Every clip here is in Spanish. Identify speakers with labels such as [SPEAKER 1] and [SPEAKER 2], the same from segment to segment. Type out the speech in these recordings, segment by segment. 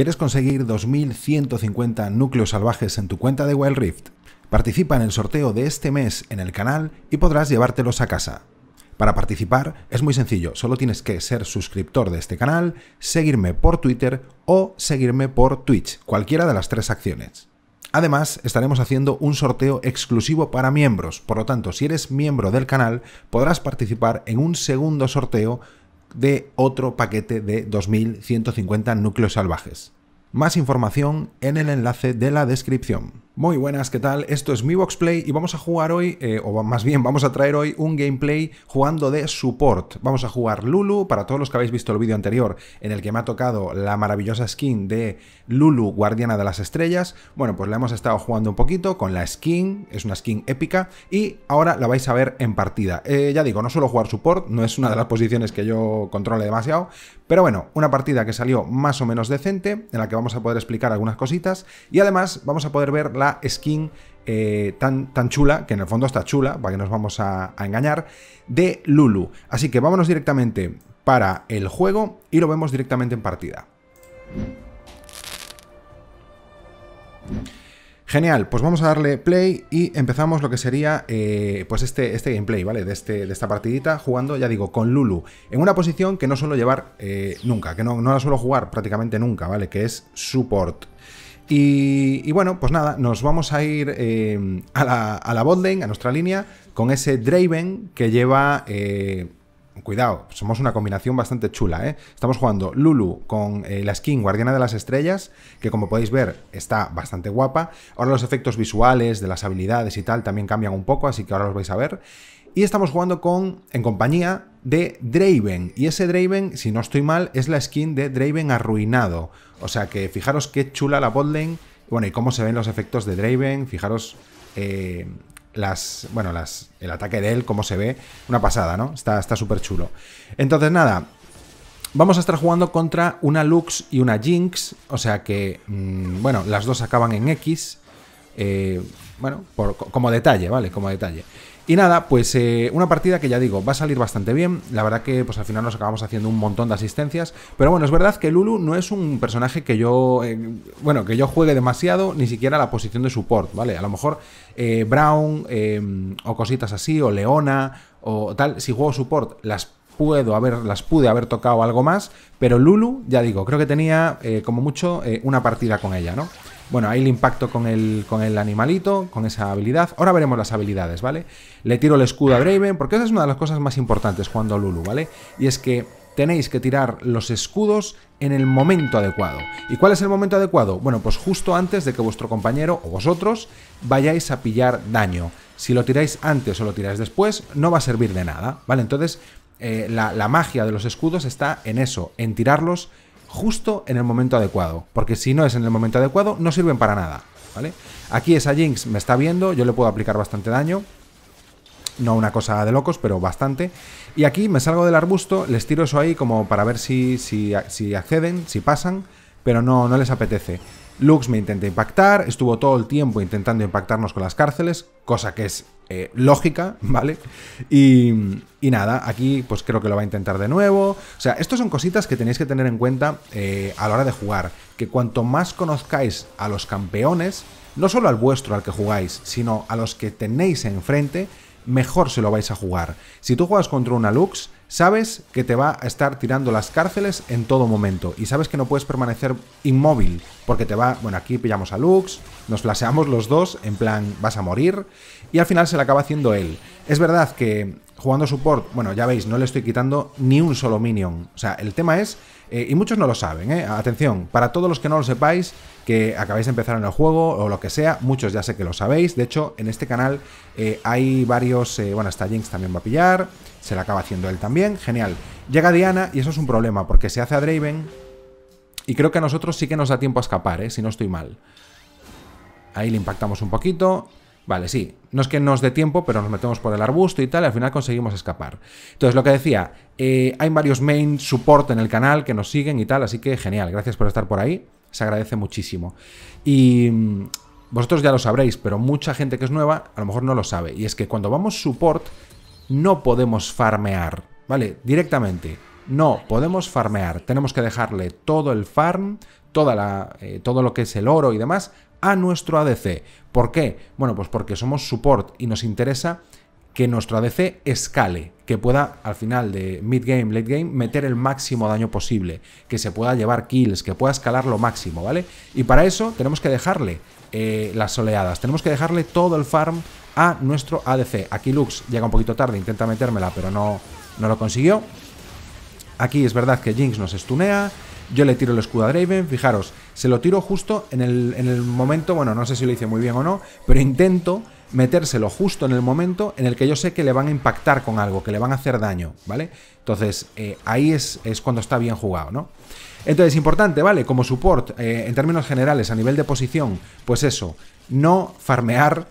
[SPEAKER 1] ¿Quieres conseguir 2.150 núcleos salvajes en tu cuenta de Wild Rift? Participa en el sorteo de este mes en el canal y podrás llevártelos a casa. Para participar es muy sencillo, solo tienes que ser suscriptor de este canal, seguirme por Twitter o seguirme por Twitch, cualquiera de las tres acciones. Además, estaremos haciendo un sorteo exclusivo para miembros, por lo tanto, si eres miembro del canal, podrás participar en un segundo sorteo de otro paquete de 2.150 núcleos salvajes. Más información en el enlace de la descripción. Muy buenas, ¿qué tal? Esto es mi Play y vamos a jugar hoy, eh, o más bien vamos a traer hoy un gameplay jugando de support. Vamos a jugar Lulu, para todos los que habéis visto el vídeo anterior en el que me ha tocado la maravillosa skin de Lulu, Guardiana de las Estrellas. Bueno, pues la hemos estado jugando un poquito con la skin, es una skin épica, y ahora la vais a ver en partida. Eh, ya digo, no suelo jugar support, no es una de las posiciones que yo controle demasiado, pero bueno, una partida que salió más o menos decente, en la que vamos a poder explicar algunas cositas, y además vamos a poder ver la skin eh, tan, tan, chula, que en el fondo está chula, para que nos vamos a, engañar, de Lulu. Así que vámonos directamente para el juego y lo vemos directamente en partida. Genial, pues vamos a darle play y empezamos lo que sería eh, pues este, este gameplay, ¿vale? De, este, de esta partidita, jugando, ya digo, con Lulu, en una posición que no suelo llevar eh, nunca, que no, no, la suelo jugar prácticamente nunca, ¿vale? Que es support. Y, bueno, pues nada, nos vamos a ir eh, a, la, a a nuestra línea, con ese Draven que lleva... Eh, cuidado, somos una combinación bastante chula, ¿eh? Estamos jugando Lulu con eh, la skin Guardiana de las Estrellas, que como podéis ver está bastante guapa. Ahora los efectos visuales de las habilidades y tal también cambian un poco, así que ahora los vais a ver. Y estamos jugando con, en compañía de Draven. Y ese Draven, si no estoy mal, es la skin de Draven arruinado. O sea que fijaros qué chula la botlane. Bueno, y cómo se ven los efectos de Draven. Fijaros eh, las, bueno, las, el ataque de él, cómo se ve. Una pasada, ¿no? Está súper chulo. Entonces nada, Vamos a estar jugando contra una Lux y una Jinx, o sea que, mm, bueno, las dos acaban en X, eh, bueno, como detalle, ¿vale? Como detalle. Y nada, pues eh, una partida que ya digo, va a salir bastante bien. La verdad que pues al final nos acabamos haciendo un montón de asistencias. Pero bueno, es verdad que Lulu no es un personaje que yo, eh, bueno, que yo juegue demasiado, ni siquiera la posición de support, ¿vale? A lo mejor eh, Brown o cositas así, o Leona o tal, si juego support, las puedo haber, las pude haber tocado algo más, pero Lulu, ya digo, creo que tenía como mucho una partida con ella, ¿no? Bueno, ahí el impacto con el, con el animalito, con esa habilidad. Ahora veremos las habilidades, ¿vale? Le tiro el escudo a Draven, porque esa es una de las cosas más importantes cuando a Lulu, ¿vale? Y es que tenéis que tirar los escudos en el momento adecuado. ¿Y cuál es el momento adecuado? Bueno, pues justo antes de que vuestro compañero o vosotros vayáis a pillar daño. Si lo tiráis antes o lo tiráis después, no va a servir de nada, ¿vale? Entonces, eh, la, la magia de los escudos está en eso, en tirarlos justo en el momento adecuado, porque si no es en el momento adecuado, no sirven para nada, ¿vale? Aquí esa Jinx me está viendo, yo le puedo aplicar bastante daño, no una cosa de locos, pero bastante. Y aquí me salgo del arbusto, les tiro eso ahí como para ver si, si acceden, si pasan, pero no, no les apetece. Lux me intenta impactar, estuvo todo el tiempo intentando impactarnos con las cárceles, cosa que es eh, lógica, ¿vale? Y, nada, aquí pues creo que lo va a intentar de nuevo. O sea, estas son cositas que tenéis que tener en cuenta eh, a la hora de jugar. Que cuanto más conozcáis a los campeones, no solo al vuestro al que jugáis, sino a los que tenéis enfrente, mejor se lo vais a jugar. Si tú juegas contra una Lux, sabes que te va a estar tirando las cárceles en todo momento y sabes que no puedes permanecer inmóvil porque te va, bueno, aquí pillamos a Lux, nos flaseamos los dos, en plan vas a morir y al final se le acaba haciendo él. Es verdad que jugando support, bueno, ya veis, no le estoy quitando ni un solo minion. O sea, el tema es, eh, y muchos no lo saben, ¿eh? Atención, para todos los que no lo sepáis, que acabáis de empezar en el juego o lo que sea, muchos ya sé que lo sabéis. De hecho, en este canal eh, hay varios, eh, bueno, hasta Jinx también va a pillar, se la acaba haciendo él también, genial. Llega Diana y eso es un problema, porque se hace a Draven y creo que a nosotros sí que nos da tiempo a escapar, ¿eh? Si no estoy mal. Ahí le impactamos un poquito Vale, sí. No es que nos dé tiempo, pero nos metemos por el arbusto y tal, al final conseguimos escapar. Entonces, lo que decía, eh, hay varios main support en el canal que nos siguen y tal, así que genial. Gracias por estar por ahí. Se agradece muchísimo. Y mm, vosotros ya lo sabréis, pero mucha gente que es nueva a lo mejor no lo sabe. Y es que cuando vamos support, no podemos farmear, ¿vale? Directamente. No, podemos farmear. Tenemos que dejarle todo el farm, toda la, eh, todo lo que es el oro y demás a nuestro ADC. ¿Por qué? Bueno, pues porque somos support y nos interesa que nuestro ADC escale, que pueda al final de mid game, late game, meter el máximo daño posible, que se pueda llevar kills, que pueda escalar lo máximo, ¿vale? Y para eso tenemos que dejarle eh, las oleadas, tenemos que dejarle todo el farm a nuestro ADC. Aquí Lux llega un poquito tarde, intenta metérmela, pero no, no lo consiguió. Aquí es verdad que Jinx nos estunea, yo le tiro el escudo a Draven, fijaros, se lo tiro justo en el, momento, bueno, no sé si lo hice muy bien o no, pero intento metérselo justo en el momento en el que yo sé que le van a impactar con algo, que le van a hacer daño, ¿vale? Entonces, eh, ahí es, cuando está bien jugado, ¿no? Entonces, importante, ¿vale? Como support, eh, en términos generales, a nivel de posición, pues eso, no farmear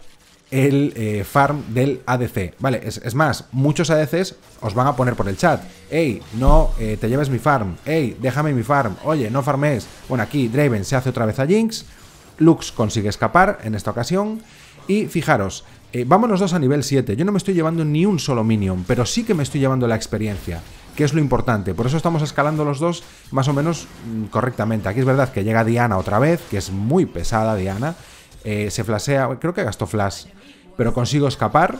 [SPEAKER 1] el eh, farm del ADC. Vale, es, más, muchos ADCs os van a poner por el chat. Hey, no eh, te lleves mi farm. Hey, déjame mi farm. Oye, no farmes. Bueno, aquí Draven se hace otra vez a Jinx. Lux consigue escapar en esta ocasión. Y fijaros, eh, vamos dos a nivel 7. Yo no me estoy llevando ni un solo minion, pero sí que me estoy llevando la experiencia, que es lo importante. Por eso estamos escalando los dos más o menos mm, correctamente. Aquí es verdad que llega Diana otra vez, que es muy pesada Diana. Eh, se flasea, creo que gastó flash, pero consigo escapar.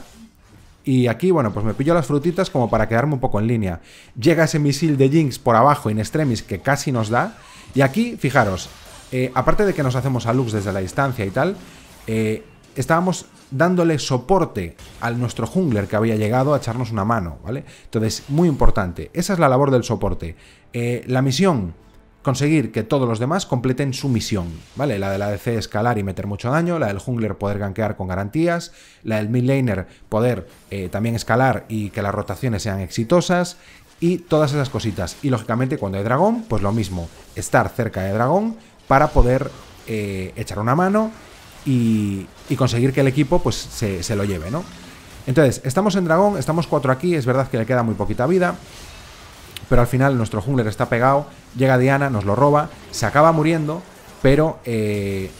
[SPEAKER 1] Y aquí, bueno, pues me pillo las frutitas como para quedarme un poco en línea. Llega ese misil de Jinx por abajo, en extremis, que casi nos da. Y aquí, fijaros, eh, aparte de que nos hacemos a Lux desde la distancia y tal, eh, estábamos dándole soporte al nuestro jungler que había llegado a echarnos una mano, ¿vale? Entonces, muy importante. Esa es la labor del soporte. la misión conseguir que todos los demás completen su misión, ¿vale? La de la DC escalar y meter mucho daño, la del jungler poder ganquear con garantías, la del midlaner poder eh, también escalar y que las rotaciones sean exitosas y todas esas cositas. Y lógicamente cuando hay dragón, pues lo mismo, estar cerca de dragón para poder eh, echar una mano y, y, conseguir que el equipo pues se, se lo lleve, ¿no? Entonces, estamos en dragón, estamos cuatro aquí, es verdad que le queda muy poquita vida, pero al final nuestro jungler está pegado, llega Diana, nos lo roba, se acaba muriendo, pero eh,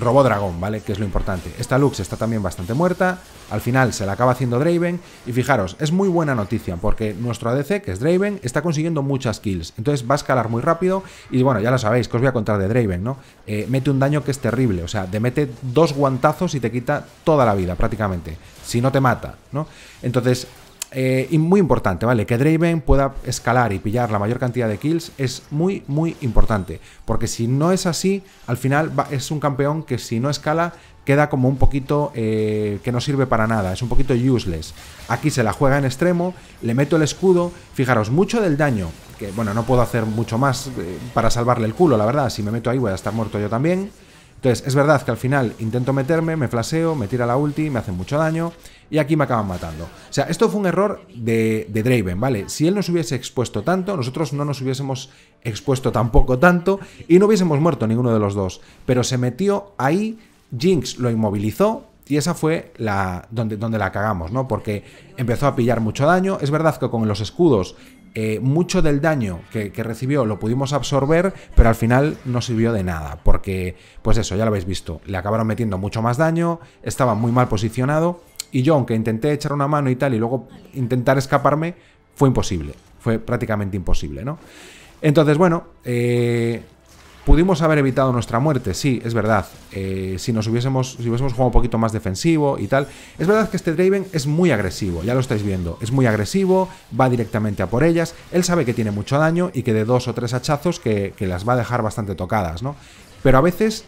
[SPEAKER 1] robó dragón, ¿vale? Que es lo importante. Esta Lux está también bastante muerta, al final se la acaba haciendo Draven, y fijaros, es muy buena noticia, porque nuestro ADC, que es Draven, está consiguiendo muchas kills, entonces va a escalar muy rápido, y bueno, ya lo sabéis, que os voy a contar de Draven, ¿no? Eh, mete un daño que es terrible, o sea, te mete dos guantazos y te quita toda la vida prácticamente, si no te mata, ¿no? Entonces, eh, y muy importante, ¿vale? Que Draven pueda escalar y pillar la mayor cantidad de kills es muy, muy importante. Porque si no es así, al final es un campeón que si no escala queda como un poquito eh, que no sirve para nada, es un poquito useless. Aquí se la juega en extremo, le meto el escudo, fijaros, mucho del daño, que bueno, no puedo hacer mucho más eh, para salvarle el culo, la verdad, si me meto ahí voy a estar muerto yo también. Entonces, es verdad que al final intento meterme, me flaseo, me tira la ulti, me hace mucho daño y aquí me acaban matando. O sea, esto fue un error de, de Draven, ¿vale? Si él nos hubiese expuesto tanto, nosotros no nos hubiésemos expuesto tampoco tanto y no hubiésemos muerto ninguno de los dos. Pero se metió ahí, Jinx lo inmovilizó, y esa fue la donde, donde la cagamos, ¿no? Porque empezó a pillar mucho daño. Es verdad que con los escudos eh, mucho del daño que, que, recibió lo pudimos absorber, pero al final no sirvió de nada, porque, pues eso, ya lo habéis visto, le acabaron metiendo mucho más daño, estaba muy mal posicionado, y yo, aunque intenté echar una mano y tal, y luego intentar escaparme, fue imposible, fue prácticamente imposible, ¿no? Entonces, bueno, eh, Pudimos haber evitado nuestra muerte, sí, es verdad. Eh, si nos hubiésemos, si hubiésemos jugado un poquito más defensivo y tal. Es verdad que este Draven es muy agresivo, ya lo estáis viendo. Es muy agresivo, va directamente a por ellas. Él sabe que tiene mucho daño y que de dos o tres hachazos que, las va a dejar bastante tocadas, ¿no? Pero a veces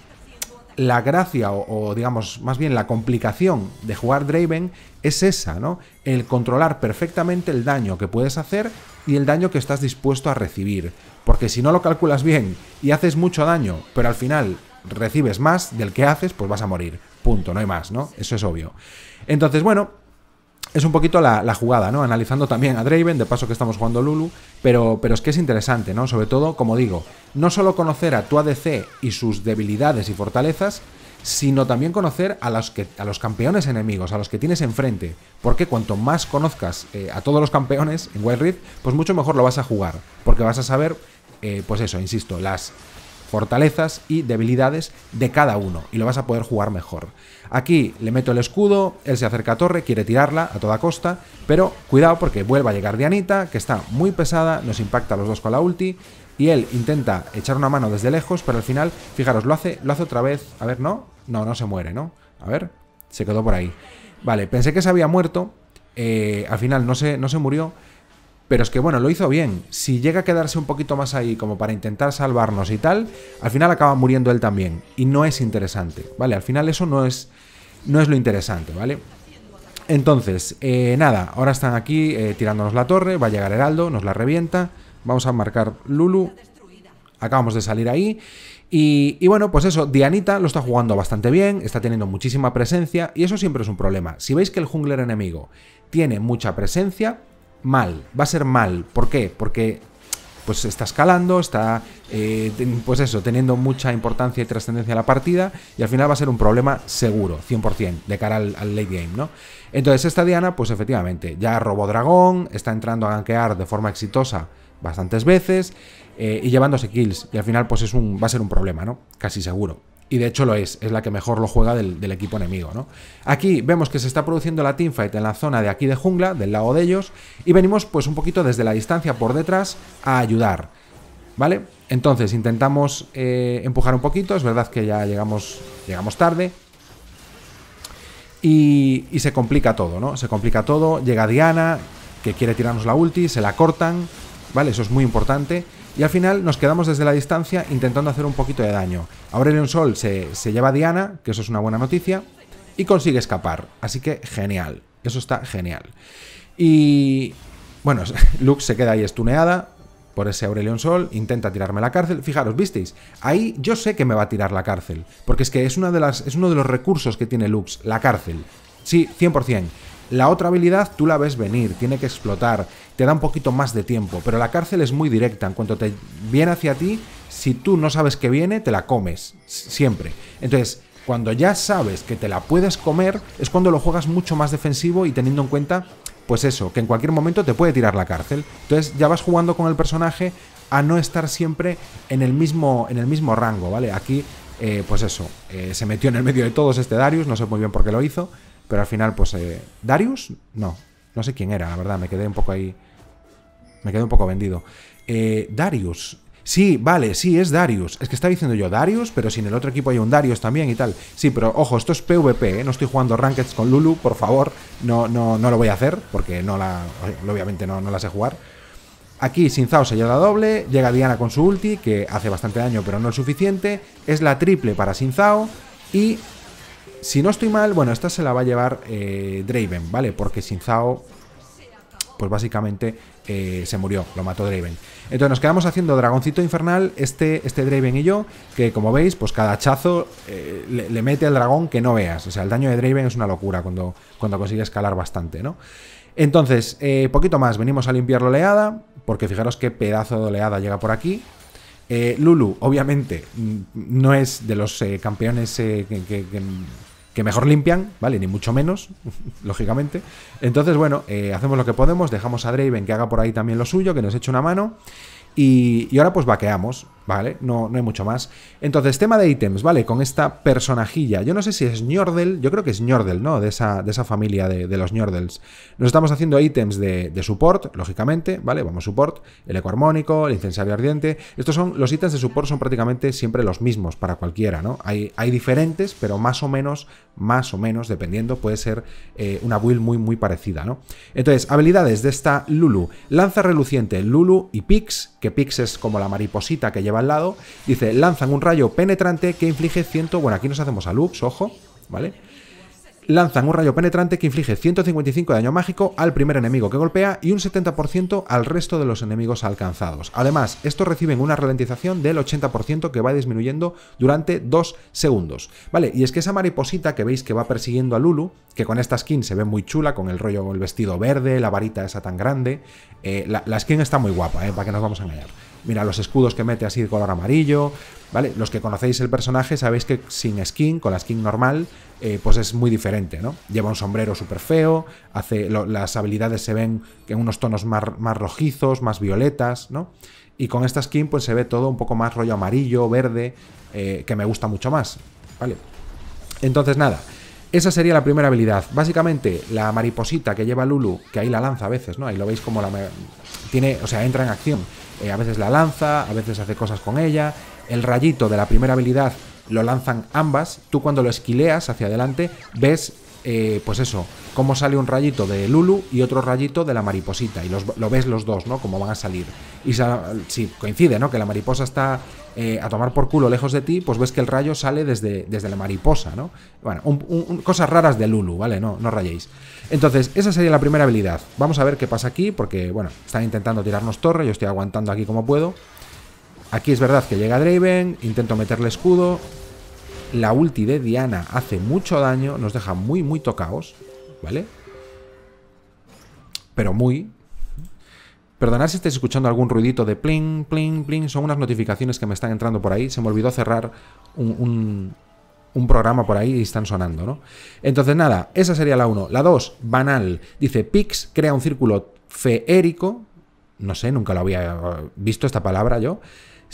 [SPEAKER 1] la gracia o, o, digamos más bien la complicación de jugar Draven es esa, ¿no? El controlar perfectamente el daño que puedes hacer y el daño que estás dispuesto a recibir, porque si no lo calculas bien y haces mucho daño, pero al final recibes más del que haces, pues vas a morir. Punto, no hay más, ¿no? Eso es obvio. Entonces, bueno, es un poquito la, jugada, ¿no? Analizando también a Draven, de paso que estamos jugando Lulu, pero, pero es que es interesante, ¿no? Sobre todo, como digo, no solo conocer a tu ADC y sus debilidades y fortalezas, sino también conocer a los, que, a los campeones enemigos, a los que tienes enfrente. Porque cuanto más conozcas eh, a todos los campeones en Wild Rift, pues mucho mejor lo vas a jugar. Porque vas a saber, eh, pues eso, insisto, las fortalezas y debilidades de cada uno y lo vas a poder jugar mejor. Aquí le meto el escudo, él se acerca a torre, quiere tirarla a toda costa, pero cuidado porque vuelve a llegar Dianita, que está muy pesada, nos impacta a los dos con la ulti y él intenta echar una mano desde lejos, pero al final, fijaros, lo hace, lo hace otra vez. A ver, ¿no? No, no se muere, ¿no? A ver, se quedó por ahí. Vale, pensé que se había muerto, eh, al final no se, no se murió, pero es que bueno, lo hizo bien. Si llega a quedarse un poquito más ahí como para intentar salvarnos y tal, al final acaba muriendo él también. Y no es interesante, ¿vale? Al final eso no es, no es lo interesante, ¿vale? Entonces, eh, nada, ahora están aquí eh, tirándonos la torre, va a llegar Heraldo, nos la revienta. Vamos a marcar Lulu. Acabamos de salir ahí. Y, bueno, pues eso, Dianita lo está jugando bastante bien, está teniendo muchísima presencia y eso siempre es un problema. Si veis que el jungler enemigo tiene mucha presencia, mal, va a ser mal. ¿Por qué? Porque pues está escalando, está eh, pues eso, teniendo mucha importancia y trascendencia a la partida y al final va a ser un problema seguro, 100%, de cara al, al, late game, ¿no? Entonces esta Diana, pues efectivamente, ya robó dragón, está entrando a ganquear de forma exitosa bastantes veces eh, y llevándose kills. Y al final, pues es un, va a ser un problema, ¿no? Casi seguro. Y de hecho lo es, es la que mejor lo juega del, equipo enemigo, ¿no? Aquí vemos que se está produciendo la teamfight en la zona de aquí de jungla, del lado de ellos, y venimos pues un poquito desde la distancia por detrás a ayudar, ¿vale? Entonces intentamos eh, empujar un poquito, es verdad que ya llegamos, llegamos tarde, y, y se complica todo, ¿no? Se complica todo, llega Diana, que quiere tirarnos la ulti, se la cortan, ¿vale? Eso es muy importante. Y al final nos quedamos desde la distancia intentando hacer un poquito de daño. Aurelion Sol se, lleva a Diana, que eso es una buena noticia, y consigue escapar. Así que genial, eso está genial. Y bueno, Lux se queda ahí estuneada por ese Aurelion Sol, intenta tirarme la cárcel. Fijaros, visteis, ahí yo sé que me va a tirar la cárcel, porque es que es, una de las, es uno de los recursos que tiene Lux, la cárcel. Sí, 100%. La otra habilidad tú la ves venir, tiene que explotar, te da un poquito más de tiempo, pero la cárcel es muy directa, en cuanto te viene hacia ti, si tú no sabes que viene, te la comes, siempre. Entonces, cuando ya sabes que te la puedes comer, es cuando lo juegas mucho más defensivo y teniendo en cuenta, pues eso, que en cualquier momento te puede tirar la cárcel. Entonces ya vas jugando con el personaje a no estar siempre en el mismo, en el mismo rango, ¿vale? Aquí, eh, pues eso, eh, se metió en el medio de todos este Darius, no sé muy bien por qué lo hizo, pero al final, pues, eh, Darius, no. No sé quién era, la verdad, me quedé un poco ahí. Me quedé un poco vendido. Eh, Darius. Sí, vale, sí, es Darius. Es que estaba diciendo yo Darius, pero si en el otro equipo hay un Darius también y tal. Sí, pero ojo, esto es PvP, ¿eh? no estoy jugando Rankeds con Lulu, por favor. No, no, no lo voy a hacer, porque no la. Obviamente no, no la sé jugar. Aquí Sinzao se lleva doble, llega Diana con su ulti, que hace bastante daño pero no es suficiente, es la triple para Sinzao. y si no estoy mal, bueno, esta se la va a llevar eh, Draven, ¿vale? Porque sin Zao, pues básicamente eh, se murió, lo mató Draven. Entonces nos quedamos haciendo Dragoncito Infernal, este, este Draven y yo, que como veis, pues cada hachazo eh, le, mete al dragón que no veas. O sea, el daño de Draven es una locura cuando, cuando consigue escalar bastante, ¿no? Entonces, poquito más, venimos a limpiar la oleada, porque fijaros qué pedazo de oleada llega por aquí. Lulu, obviamente, mm, no es de los campeones que que mejor limpian, ¿vale? Ni mucho menos, lógicamente. Entonces, bueno, eh, hacemos lo que podemos, dejamos a Draven que haga por ahí también lo suyo, que nos eche una mano. Y, y ahora pues vaqueamos. ¿vale? No, no hay mucho más. Entonces, tema de ítems, ¿vale? Con esta personajilla. Yo no sé si es Nordel yo creo que es Njordel, ¿no? De esa, de esa familia de, los Nordels Nos estamos haciendo ítems de, de, support, lógicamente, ¿vale? Vamos, support, el eco armónico, el incensario ardiente. Estos son, los ítems de support son prácticamente siempre los mismos para cualquiera, ¿no? Hay, hay diferentes, pero más o menos, más o menos, dependiendo, puede ser eh, una build muy, muy parecida, ¿no? Entonces, habilidades de esta Lulu. Lanza reluciente, Lulu y Pix, que Pix es como la mariposita que lleva al lado, dice, lanzan un rayo penetrante que inflige 100... Bueno, aquí nos hacemos a Lux, ojo, ¿vale? Lanzan un rayo penetrante que inflige 155 de daño mágico al primer enemigo que golpea y un 70% al resto de los enemigos alcanzados. Además, estos reciben una ralentización del 80% que va disminuyendo durante 2 segundos. Vale, y es que esa mariposita que veis que va persiguiendo a Lulu, que con esta skin se ve muy chula, con el rollo, el vestido verde, la varita esa tan grande, eh, la, skin está muy guapa, eh, para que nos vamos a engañar. Mira los escudos que mete así de color amarillo, ¿vale? Los que conocéis el personaje sabéis que sin skin, con la skin normal, eh, pues es muy diferente, ¿no? Lleva un sombrero súper feo, hace las habilidades se ven en unos tonos más, más rojizos, más violetas, ¿no? Y con esta skin pues se ve todo un poco más rollo amarillo, verde, eh, que me gusta mucho más, ¿vale? Entonces nada, esa sería la primera habilidad. Básicamente, la mariposita que lleva Lulu, que ahí la lanza a veces, ¿no? Ahí lo veis como la... Tiene, o sea, entra en acción eh, a veces la lanza, a veces hace cosas con ella. El rayito de la primera habilidad lo lanzan ambas. Tú cuando lo esquileas hacia adelante ves eh, pues eso, cómo sale un rayito de Lulu y otro rayito de la mariposita. Y los, lo ves los dos, ¿no? Cómo van a salir. Y si coincide, ¿no? Que la mariposa está eh, a tomar por culo lejos de ti, pues ves que el rayo sale desde, desde la mariposa, ¿no? Bueno, cosas raras de Lulu, ¿vale? No, no rayéis. Entonces, esa sería la primera habilidad. Vamos a ver qué pasa aquí, porque, bueno, están intentando tirarnos torre, yo estoy aguantando aquí como puedo. Aquí es verdad que llega Draven, intento meterle escudo, la ulti de Diana hace mucho daño, nos deja muy, muy tocaos, ¿vale? Pero muy... Perdonad si estáis escuchando algún ruidito de pling, pling, pling. Son unas notificaciones que me están entrando por ahí. Se me olvidó cerrar un, un, programa por ahí y están sonando, ¿no? Entonces, nada, esa sería la 1. La 2, banal. Dice, Pix crea un círculo feérico. No sé, nunca lo había visto esta palabra yo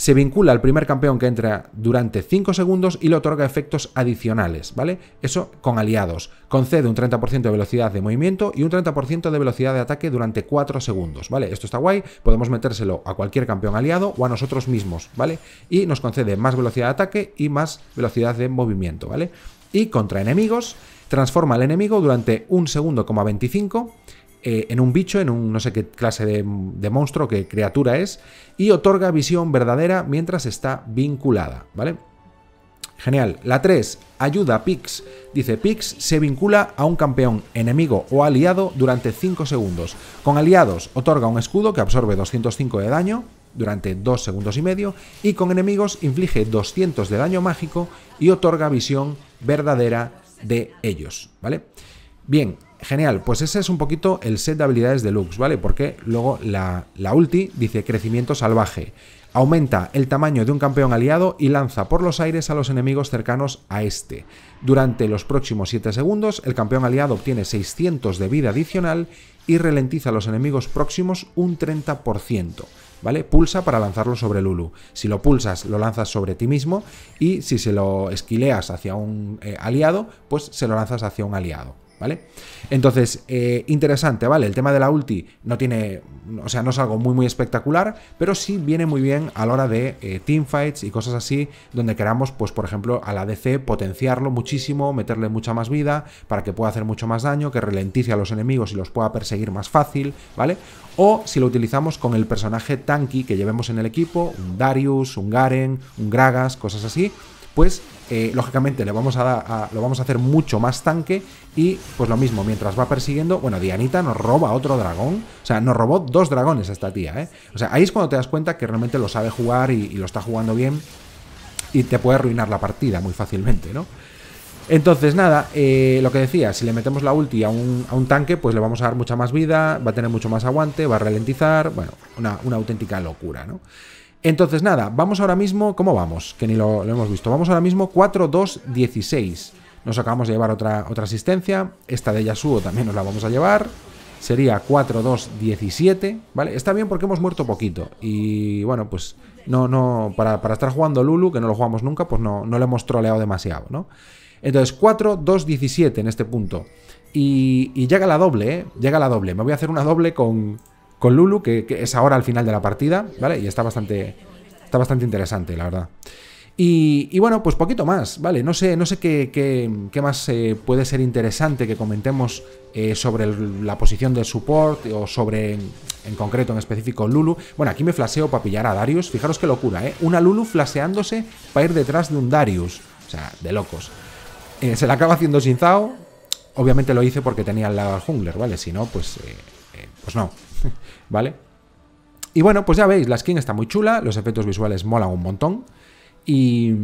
[SPEAKER 1] se vincula al primer campeón que entra durante 5 segundos y le otorga efectos adicionales, ¿vale? Eso con aliados. Concede un 30% de velocidad de movimiento y un 30% de velocidad de ataque durante 4 segundos, ¿vale? Esto está guay, podemos metérselo a cualquier campeón aliado o a nosotros mismos, ¿vale? Y nos concede más velocidad de ataque y más velocidad de movimiento, ¿vale? Y contra enemigos, transforma al enemigo durante 1 segundo, 25 eh, en un bicho, en un no sé qué clase de, de monstruo, qué criatura es, y otorga visión verdadera mientras está vinculada, ¿vale? Genial. La 3. Ayuda a Pix. Dice, Pix se vincula a un campeón, enemigo o aliado durante 5 segundos. Con aliados otorga un escudo que absorbe 205 de daño durante 2 segundos y medio y con enemigos inflige 200 de daño mágico y otorga visión verdadera de ellos, ¿vale? Bien, Genial, pues ese es un poquito el set de habilidades de Lux, ¿vale? Porque luego la, la ulti dice crecimiento salvaje. Aumenta el tamaño de un campeón aliado y lanza por los aires a los enemigos cercanos a este. Durante los próximos 7 segundos, el campeón aliado obtiene 600 de vida adicional y ralentiza a los enemigos próximos un 30%. ¿Vale? Pulsa para lanzarlo sobre Lulu. Si lo pulsas, lo lanzas sobre ti mismo y si se lo esquileas hacia un eh, aliado, pues se lo lanzas hacia un aliado. ¿vale? Entonces, eh, interesante, ¿vale? El tema de la ulti no tiene, o sea, no es algo muy, muy espectacular, pero sí viene muy bien a la hora de eh, teamfights y cosas así, donde queramos, pues, por ejemplo, a la DC potenciarlo muchísimo, meterle mucha más vida para que pueda hacer mucho más daño, que ralentice a los enemigos y los pueda perseguir más fácil, ¿vale? O si lo utilizamos con el personaje tanky que llevemos en el equipo, un Darius, un Garen, un Gragas, cosas así, pues lógicamente le vamos a, lo vamos a hacer mucho más tanque y pues lo mismo, mientras va persiguiendo, bueno, Dianita nos roba otro dragón, o sea, nos robó dos dragones esta tía, ¿eh? O sea, ahí es cuando te das cuenta que realmente lo sabe jugar y, lo está jugando bien y te puede arruinar la partida muy fácilmente, ¿no? Entonces, nada, eh, lo que decía, si le metemos la ulti a un, tanque, pues le vamos a dar mucha más vida, va a tener mucho más aguante, va a ralentizar, bueno, una, una auténtica locura, ¿no? Entonces, nada, vamos ahora mismo. ¿Cómo vamos? Que ni lo, hemos visto. Vamos ahora mismo 4-2-16. Nos acabamos de llevar otra, otra asistencia. Esta de Yasuo también nos la vamos a llevar. Sería 4-2-17. ¿Vale? Está bien porque hemos muerto poquito. Y bueno, pues no, no. Para, para, estar jugando Lulu, que no lo jugamos nunca, pues no, le hemos troleado demasiado, ¿no? Entonces, 4-2-17 en este punto. Y, y, llega la doble, ¿eh? Llega la doble. Me voy a hacer una doble con, con Lulu, que, es ahora al final de la partida, ¿vale? Y está bastante, está bastante interesante, la verdad. Y, bueno, pues poquito más, ¿vale? No sé, no sé qué, qué, más eh, puede ser interesante que comentemos eh, sobre la posición del support o sobre, en, concreto, en específico, Lulu. Bueno, aquí me flaseo para pillar a Darius. Fijaros qué locura, ¿eh? Una Lulu flaseándose para ir detrás de un Darius. O sea, de locos. Eh, se la acaba haciendo Shinzao. Obviamente lo hice porque tenía al lado al jungler, ¿vale? Si no, pues pues no, ¿vale? Y bueno, pues ya veis, la skin está muy chula, los efectos visuales molan un montón y,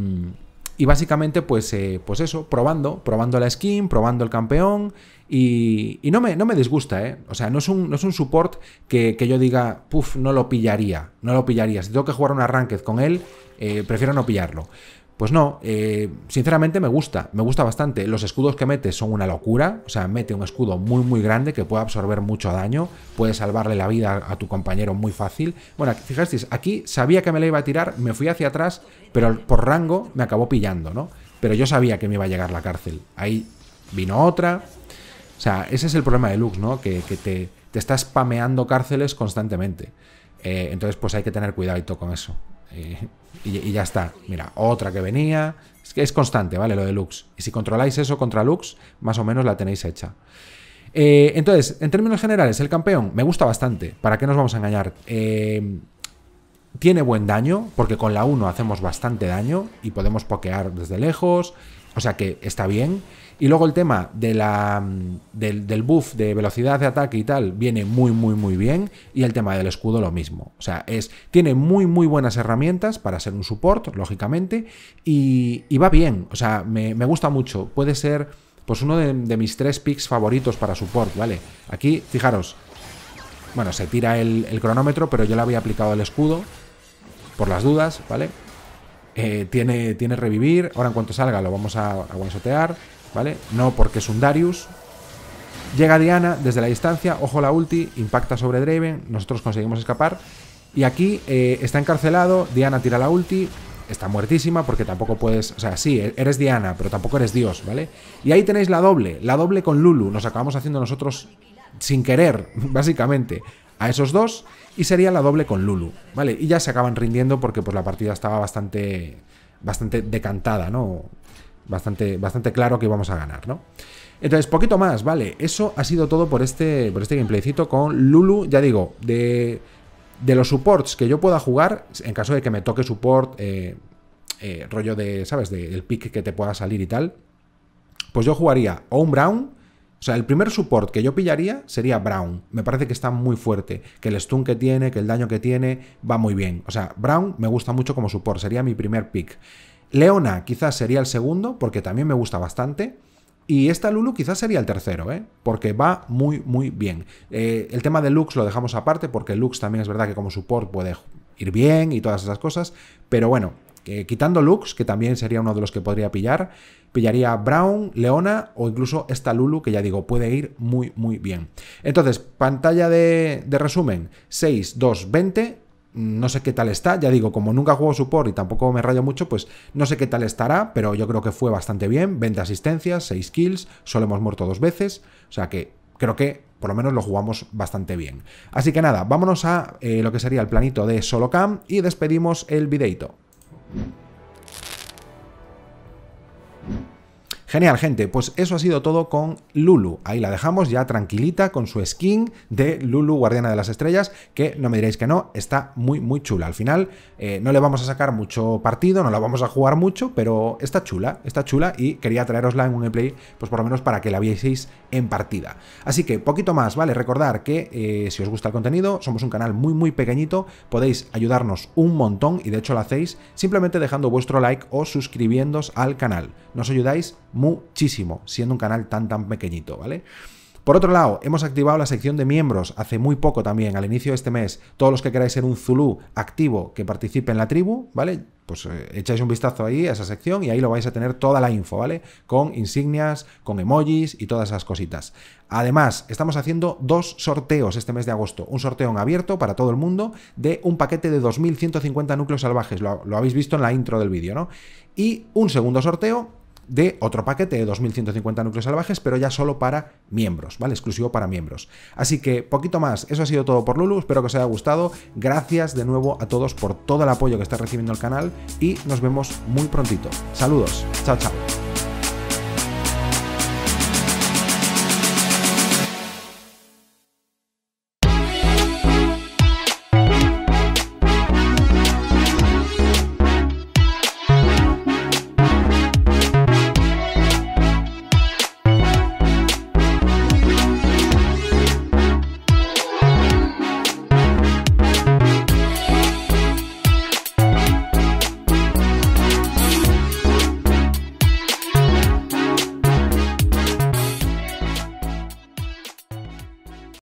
[SPEAKER 1] básicamente pues, eh, pues eso, probando, probando la skin, probando el campeón y, no, me, no me disgusta, ¿eh? O sea, no es un, no es un support que, yo diga, puff, no lo pillaría, no lo pillaría. Si tengo que jugar un arranque con él, eh, prefiero no pillarlo. Pues no, eh, sinceramente me gusta, me gusta bastante. Los escudos que mete son una locura, o sea, mete un escudo muy muy grande que puede absorber mucho daño, puede salvarle la vida a tu compañero muy fácil. Bueno, fijasteis, aquí sabía que me la iba a tirar, me fui hacia atrás, pero por rango me acabó pillando, ¿no? Pero yo sabía que me iba a llegar la cárcel. Ahí vino otra. O sea, ese es el problema de Lux, ¿no? Que, te, te está spameando cárceles constantemente. Eh, entonces, pues hay que tener cuidado con eso y, ya está. Mira, otra que venía. Es que es constante, ¿vale? Lo de Lux. Y si controláis eso contra Lux, más o menos la tenéis hecha. Eh, entonces, en términos generales, el campeón me gusta bastante. ¿Para qué nos vamos a engañar? Eh, tiene buen daño, porque con la 1 hacemos bastante daño y podemos pokear desde lejos. O sea que está bien. Y luego el tema de la, mm, del, buff de velocidad de ataque y tal viene muy, muy, muy bien. Y el tema del escudo lo mismo. O sea, es, tiene muy, muy buenas herramientas para ser un support, lógicamente. Y, va bien. O sea, me, gusta mucho. Puede ser pues uno de, mis tres picks favoritos para support, ¿vale? Aquí, fijaros. Bueno, se tira el, cronómetro, pero yo le había aplicado el escudo. Por las dudas, ¿vale? Eh, tiene, tiene revivir. Ahora en cuanto salga lo vamos a, a ¿Vale? No porque es un Darius. Llega Diana desde la distancia, ojo la ulti, impacta sobre Draven, nosotros conseguimos escapar. Y aquí eh, está encarcelado, Diana tira la ulti, está muertísima porque tampoco puedes, o sea, sí, e-, eres Diana, pero tampoco eres Dios, ¿vale? Y ahí tenéis la doble, la doble con Lulu, nos acabamos haciendo nosotros sin querer, básicamente, a esos dos, y sería la doble con Lulu, ¿vale? Y ya se acaban rindiendo porque pues la partida estaba bastante, bastante decantada, ¿no? bastante, bastante claro que íbamos a ganar, ¿no? Entonces, poquito más, vale. Eso ha sido todo por este, por este gameplaycito con Lulu, ya digo, de, de los supports que yo pueda jugar, en caso de que me toque support, eh, eh, rollo de, ¿sabes? del pick que te pueda salir y tal, pues yo jugaría o un Brown, o sea, el primer support que yo pillaría sería Brown. Me parece que está muy fuerte. Que el stun que tiene, que el daño que tiene, va muy bien. O sea, Brown me gusta mucho como support. Sería mi primer pick. Leona quizás sería el segundo, porque también me gusta bastante. Y esta Lulu quizás sería el tercero, ¿eh? porque va muy, muy bien. Eh, el tema de Lux lo dejamos aparte, porque Lux también es verdad que como support puede ir bien y todas esas cosas. Pero bueno, quitando Lux, que también sería uno de los que podría pillar, pillaría Brown, Leona o incluso esta Lulu, que ya digo, puede ir muy, muy bien. Entonces, pantalla de, de resumen, 6, 2, 20, no sé qué tal está, ya digo, como nunca juego support y tampoco me rayo mucho, pues no sé qué tal estará, pero yo creo que fue bastante bien, 20 asistencias, 6 kills, solo hemos muerto dos veces, o sea que creo que por lo menos lo jugamos bastante bien. Así que nada, vámonos a eh, lo que sería el planito de solo cam y despedimos el videito. Genial, gente. Pues eso ha sido todo con Lulu. Ahí la dejamos ya tranquilita con su skin de Lulu, Guardiana de las Estrellas, que no me diréis que no, está muy, muy chula. Al final eh, no le vamos a sacar mucho partido, no la vamos a jugar mucho, pero está chula, está chula y quería traerosla en un gameplay, pues por lo menos para que la vieseis en partida. Así que poquito más, ¿vale? Recordar que eh, si os gusta el contenido, somos un canal muy, muy pequeñito, podéis ayudarnos un montón y de hecho lo hacéis simplemente dejando vuestro like o suscribiéndos al canal. Nos ayudáis muchísimo, siendo un canal tan tan pequeñito, ¿vale? Por otro lado, hemos activado la sección de miembros hace muy poco también, al inicio de este mes. Todos los que queráis ser un Zulu activo que participe en la tribu, ¿vale? Pues eh, echáis un vistazo ahí a esa sección y ahí lo vais a tener toda la info, ¿vale? Con insignias, con emojis y todas esas cositas. Además, estamos haciendo dos sorteos este mes de agosto. Un sorteo en abierto para todo el mundo de un paquete de 2.150 núcleos salvajes. Lo, lo habéis visto en la intro del vídeo, ¿no? Y un segundo sorteo de otro paquete de 2.150 núcleos salvajes, pero ya solo para miembros, ¿vale? Exclusivo para miembros. Así que poquito más, eso ha sido todo por Lulu, espero que os haya gustado, gracias de nuevo a todos por todo el apoyo que está recibiendo el canal y nos vemos muy prontito. Saludos, chao chao.